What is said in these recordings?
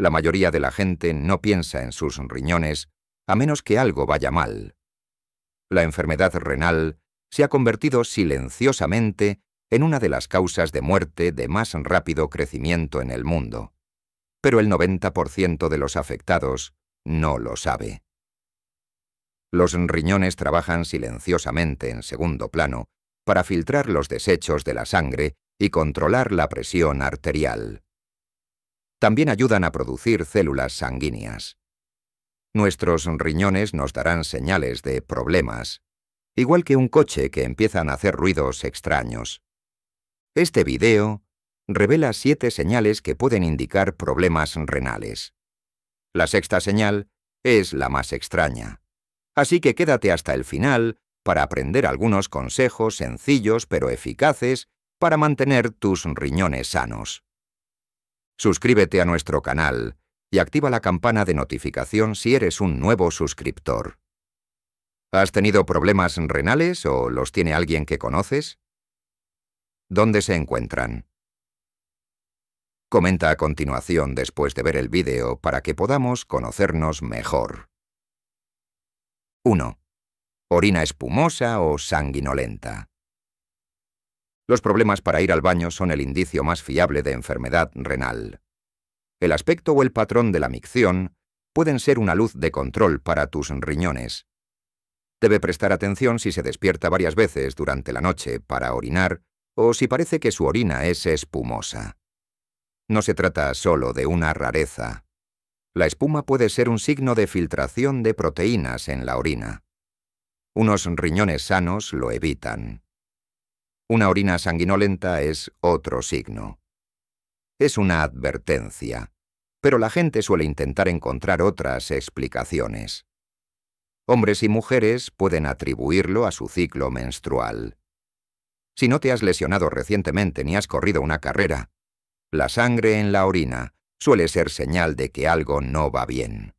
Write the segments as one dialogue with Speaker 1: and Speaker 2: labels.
Speaker 1: La mayoría de la gente no piensa en sus riñones a menos que algo vaya mal. La enfermedad renal se ha convertido silenciosamente en una de las causas de muerte de más rápido crecimiento en el mundo. Pero el 90% de los afectados no lo sabe. Los riñones trabajan silenciosamente en segundo plano para filtrar los desechos de la sangre y controlar la presión arterial también ayudan a producir células sanguíneas. Nuestros riñones nos darán señales de problemas, igual que un coche que empiezan a hacer ruidos extraños. Este video revela siete señales que pueden indicar problemas renales. La sexta señal es la más extraña. Así que quédate hasta el final para aprender algunos consejos sencillos pero eficaces para mantener tus riñones sanos suscríbete a nuestro canal y activa la campana de notificación si eres un nuevo suscriptor. ¿Has tenido problemas renales o los tiene alguien que conoces? ¿Dónde se encuentran? Comenta a continuación después de ver el vídeo para que podamos conocernos mejor. 1. Orina espumosa o sanguinolenta. Los problemas para ir al baño son el indicio más fiable de enfermedad renal. El aspecto o el patrón de la micción pueden ser una luz de control para tus riñones. Debe prestar atención si se despierta varias veces durante la noche para orinar o si parece que su orina es espumosa. No se trata solo de una rareza. La espuma puede ser un signo de filtración de proteínas en la orina. Unos riñones sanos lo evitan. Una orina sanguinolenta es otro signo. Es una advertencia, pero la gente suele intentar encontrar otras explicaciones. Hombres y mujeres pueden atribuirlo a su ciclo menstrual. Si no te has lesionado recientemente ni has corrido una carrera, la sangre en la orina suele ser señal de que algo no va bien.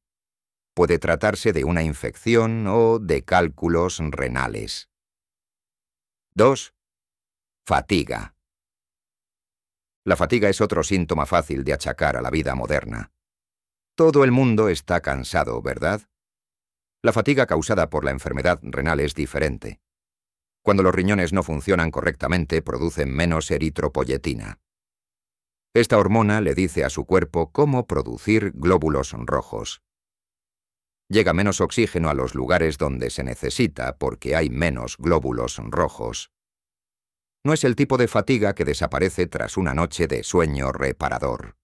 Speaker 1: Puede tratarse de una infección o de cálculos renales. 2. Fatiga. La fatiga es otro síntoma fácil de achacar a la vida moderna. Todo el mundo está cansado, ¿verdad? La fatiga causada por la enfermedad renal es diferente. Cuando los riñones no funcionan correctamente, producen menos eritropoyetina. Esta hormona le dice a su cuerpo cómo producir glóbulos rojos. Llega menos oxígeno a los lugares donde se necesita porque hay menos glóbulos rojos. No es el tipo de fatiga que desaparece tras una noche de sueño reparador.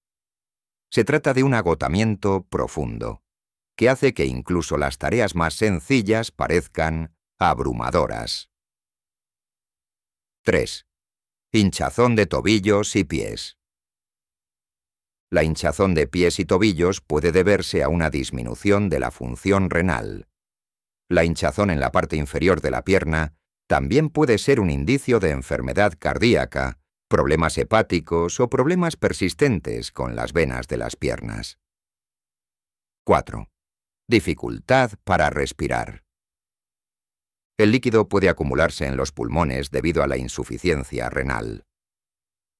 Speaker 1: Se trata de un agotamiento profundo, que hace que incluso las tareas más sencillas parezcan abrumadoras. 3. Hinchazón de tobillos y pies. La hinchazón de pies y tobillos puede deberse a una disminución de la función renal. La hinchazón en la parte inferior de la pierna también puede ser un indicio de enfermedad cardíaca, problemas hepáticos o problemas persistentes con las venas de las piernas. 4. Dificultad para respirar. El líquido puede acumularse en los pulmones debido a la insuficiencia renal.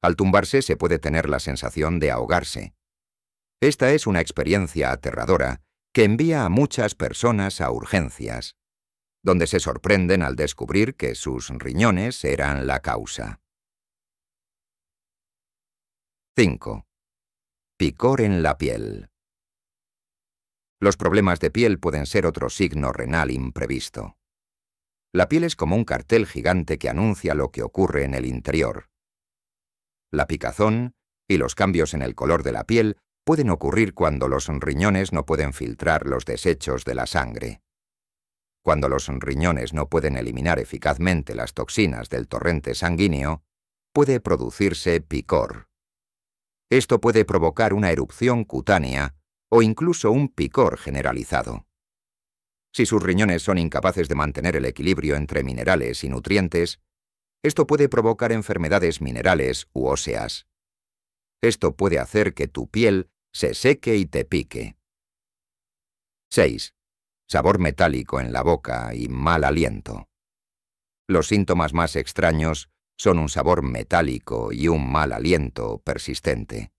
Speaker 1: Al tumbarse se puede tener la sensación de ahogarse. Esta es una experiencia aterradora que envía a muchas personas a urgencias donde se sorprenden al descubrir que sus riñones eran la causa. 5. Picor en la piel. Los problemas de piel pueden ser otro signo renal imprevisto. La piel es como un cartel gigante que anuncia lo que ocurre en el interior. La picazón y los cambios en el color de la piel pueden ocurrir cuando los riñones no pueden filtrar los desechos de la sangre cuando los riñones no pueden eliminar eficazmente las toxinas del torrente sanguíneo, puede producirse picor. Esto puede provocar una erupción cutánea o incluso un picor generalizado. Si sus riñones son incapaces de mantener el equilibrio entre minerales y nutrientes, esto puede provocar enfermedades minerales u óseas. Esto puede hacer que tu piel se seque y te pique. 6 sabor metálico en la boca y mal aliento. Los síntomas más extraños son un sabor metálico y un mal aliento persistente,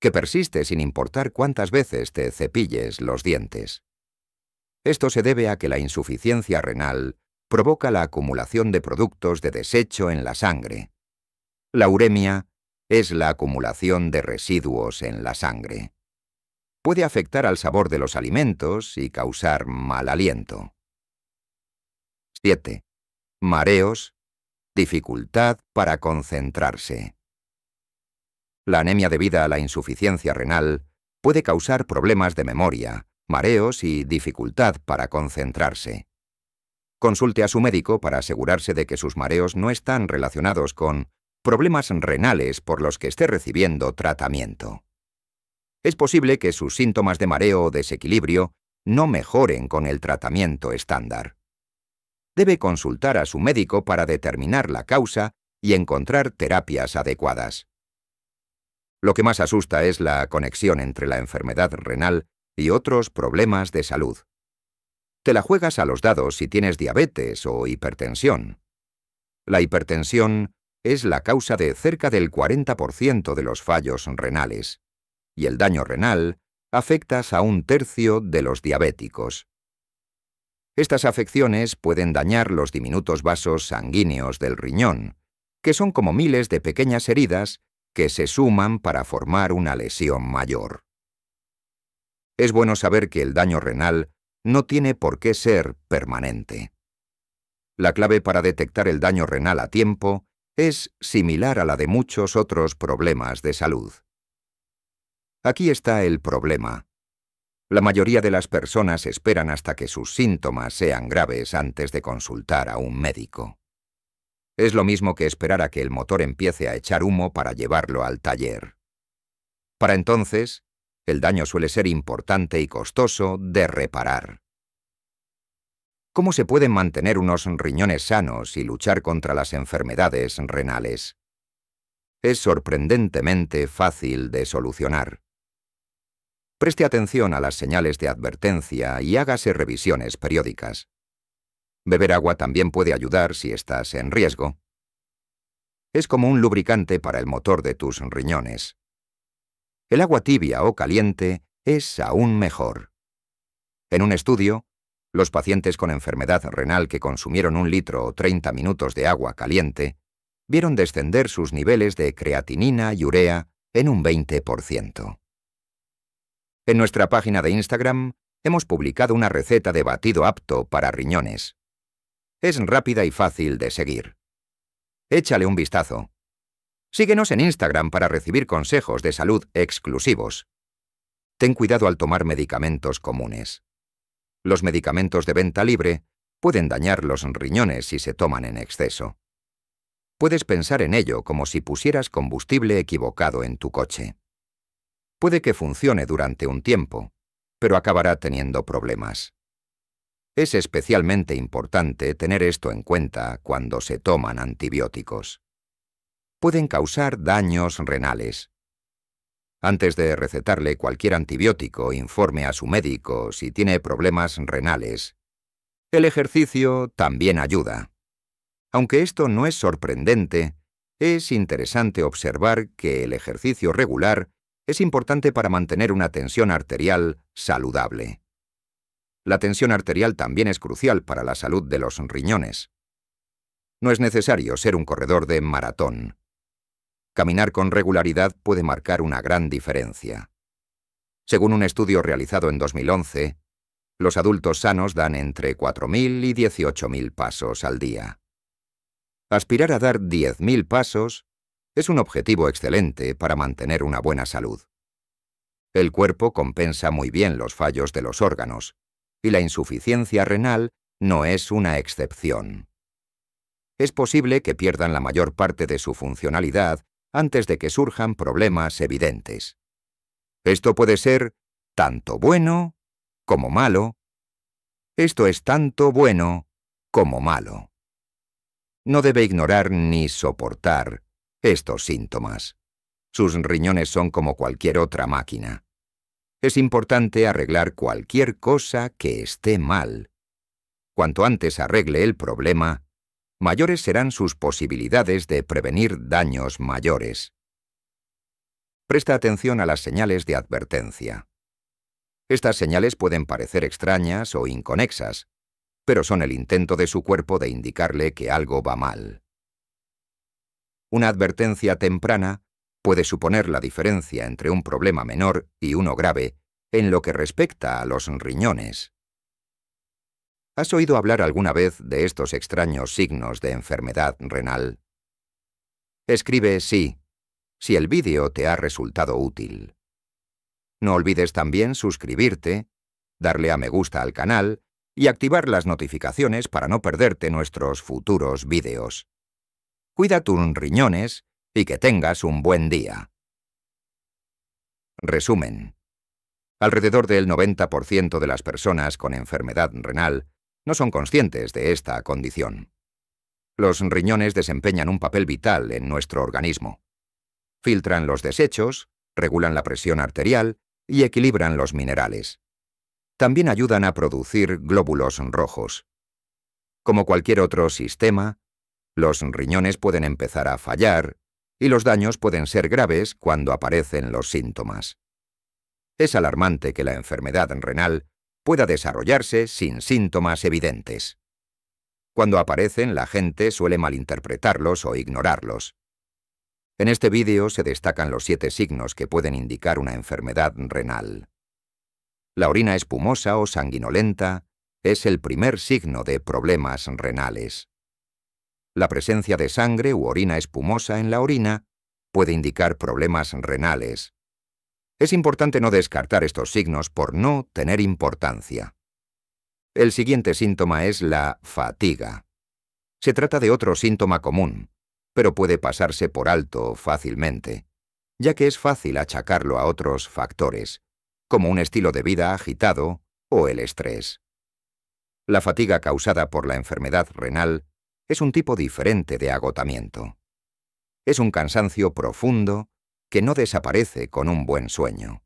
Speaker 1: que persiste sin importar cuántas veces te cepilles los dientes. Esto se debe a que la insuficiencia renal provoca la acumulación de productos de desecho en la sangre. La uremia es la acumulación de residuos en la sangre puede afectar al sabor de los alimentos y causar mal aliento. 7. Mareos, dificultad para concentrarse. La anemia debida a la insuficiencia renal puede causar problemas de memoria, mareos y dificultad para concentrarse. Consulte a su médico para asegurarse de que sus mareos no están relacionados con problemas renales por los que esté recibiendo tratamiento es posible que sus síntomas de mareo o desequilibrio no mejoren con el tratamiento estándar. Debe consultar a su médico para determinar la causa y encontrar terapias adecuadas. Lo que más asusta es la conexión entre la enfermedad renal y otros problemas de salud. Te la juegas a los dados si tienes diabetes o hipertensión. La hipertensión es la causa de cerca del 40% de los fallos renales y el daño renal, afectas a un tercio de los diabéticos. Estas afecciones pueden dañar los diminutos vasos sanguíneos del riñón, que son como miles de pequeñas heridas que se suman para formar una lesión mayor. Es bueno saber que el daño renal no tiene por qué ser permanente. La clave para detectar el daño renal a tiempo es similar a la de muchos otros problemas de salud. Aquí está el problema. La mayoría de las personas esperan hasta que sus síntomas sean graves antes de consultar a un médico. Es lo mismo que esperar a que el motor empiece a echar humo para llevarlo al taller. Para entonces, el daño suele ser importante y costoso de reparar. ¿Cómo se pueden mantener unos riñones sanos y luchar contra las enfermedades renales? Es sorprendentemente fácil de solucionar. Preste atención a las señales de advertencia y hágase revisiones periódicas. Beber agua también puede ayudar si estás en riesgo. Es como un lubricante para el motor de tus riñones. El agua tibia o caliente es aún mejor. En un estudio, los pacientes con enfermedad renal que consumieron un litro o 30 minutos de agua caliente vieron descender sus niveles de creatinina y urea en un 20%. En nuestra página de Instagram hemos publicado una receta de batido apto para riñones. Es rápida y fácil de seguir. Échale un vistazo. Síguenos en Instagram para recibir consejos de salud exclusivos. Ten cuidado al tomar medicamentos comunes. Los medicamentos de venta libre pueden dañar los riñones si se toman en exceso. Puedes pensar en ello como si pusieras combustible equivocado en tu coche puede que funcione durante un tiempo, pero acabará teniendo problemas. Es especialmente importante tener esto en cuenta cuando se toman antibióticos. Pueden causar daños renales. Antes de recetarle cualquier antibiótico, informe a su médico si tiene problemas renales. El ejercicio también ayuda. Aunque esto no es sorprendente, es interesante observar que el ejercicio regular es importante para mantener una tensión arterial saludable. La tensión arterial también es crucial para la salud de los riñones. No es necesario ser un corredor de maratón. Caminar con regularidad puede marcar una gran diferencia. Según un estudio realizado en 2011, los adultos sanos dan entre 4.000 y 18.000 pasos al día. Aspirar a dar 10.000 pasos es un objetivo excelente para mantener una buena salud. El cuerpo compensa muy bien los fallos de los órganos, y la insuficiencia renal no es una excepción. Es posible que pierdan la mayor parte de su funcionalidad antes de que surjan problemas evidentes. Esto puede ser tanto bueno como malo. Esto es tanto bueno como malo. No debe ignorar ni soportar estos síntomas. Sus riñones son como cualquier otra máquina. Es importante arreglar cualquier cosa que esté mal. Cuanto antes arregle el problema, mayores serán sus posibilidades de prevenir daños mayores. Presta atención a las señales de advertencia. Estas señales pueden parecer extrañas o inconexas, pero son el intento de su cuerpo de indicarle que algo va mal una advertencia temprana puede suponer la diferencia entre un problema menor y uno grave en lo que respecta a los riñones. ¿Has oído hablar alguna vez de estos extraños signos de enfermedad renal? Escribe sí si el vídeo te ha resultado útil. No olvides también suscribirte, darle a me gusta al canal y activar las notificaciones para no perderte nuestros futuros vídeos cuida tus riñones y que tengas un buen día. Resumen. Alrededor del 90% de las personas con enfermedad renal no son conscientes de esta condición. Los riñones desempeñan un papel vital en nuestro organismo. Filtran los desechos, regulan la presión arterial y equilibran los minerales. También ayudan a producir glóbulos rojos. Como cualquier otro sistema, los riñones pueden empezar a fallar y los daños pueden ser graves cuando aparecen los síntomas. Es alarmante que la enfermedad renal pueda desarrollarse sin síntomas evidentes. Cuando aparecen, la gente suele malinterpretarlos o ignorarlos. En este vídeo se destacan los siete signos que pueden indicar una enfermedad renal. La orina espumosa o sanguinolenta es el primer signo de problemas renales. La presencia de sangre u orina espumosa en la orina puede indicar problemas renales. Es importante no descartar estos signos por no tener importancia. El siguiente síntoma es la fatiga. Se trata de otro síntoma común, pero puede pasarse por alto fácilmente, ya que es fácil achacarlo a otros factores, como un estilo de vida agitado o el estrés. La fatiga causada por la enfermedad renal es un tipo diferente de agotamiento. Es un cansancio profundo que no desaparece con un buen sueño.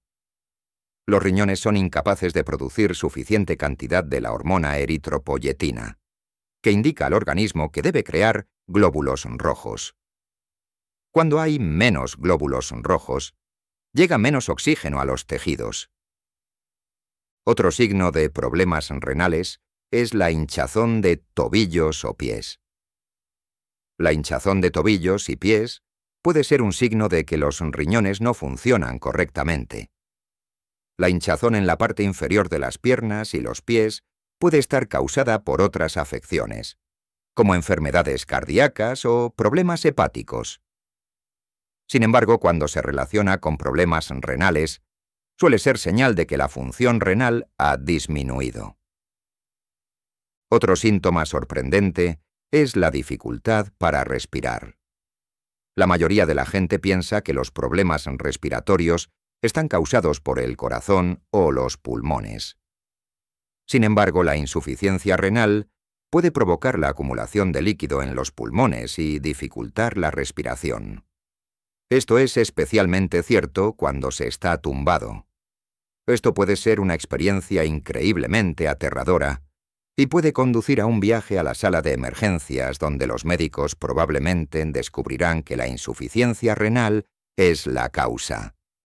Speaker 1: Los riñones son incapaces de producir suficiente cantidad de la hormona eritropoyetina, que indica al organismo que debe crear glóbulos rojos. Cuando hay menos glóbulos rojos, llega menos oxígeno a los tejidos. Otro signo de problemas renales es la hinchazón de tobillos o pies. La hinchazón de tobillos y pies puede ser un signo de que los riñones no funcionan correctamente. La hinchazón en la parte inferior de las piernas y los pies puede estar causada por otras afecciones, como enfermedades cardíacas o problemas hepáticos. Sin embargo, cuando se relaciona con problemas renales, suele ser señal de que la función renal ha disminuido. Otro síntoma sorprendente es la dificultad para respirar. La mayoría de la gente piensa que los problemas respiratorios están causados por el corazón o los pulmones. Sin embargo, la insuficiencia renal puede provocar la acumulación de líquido en los pulmones y dificultar la respiración. Esto es especialmente cierto cuando se está tumbado. Esto puede ser una experiencia increíblemente aterradora, y puede conducir a un viaje a la sala de emergencias donde los médicos probablemente descubrirán que la insuficiencia renal es la causa.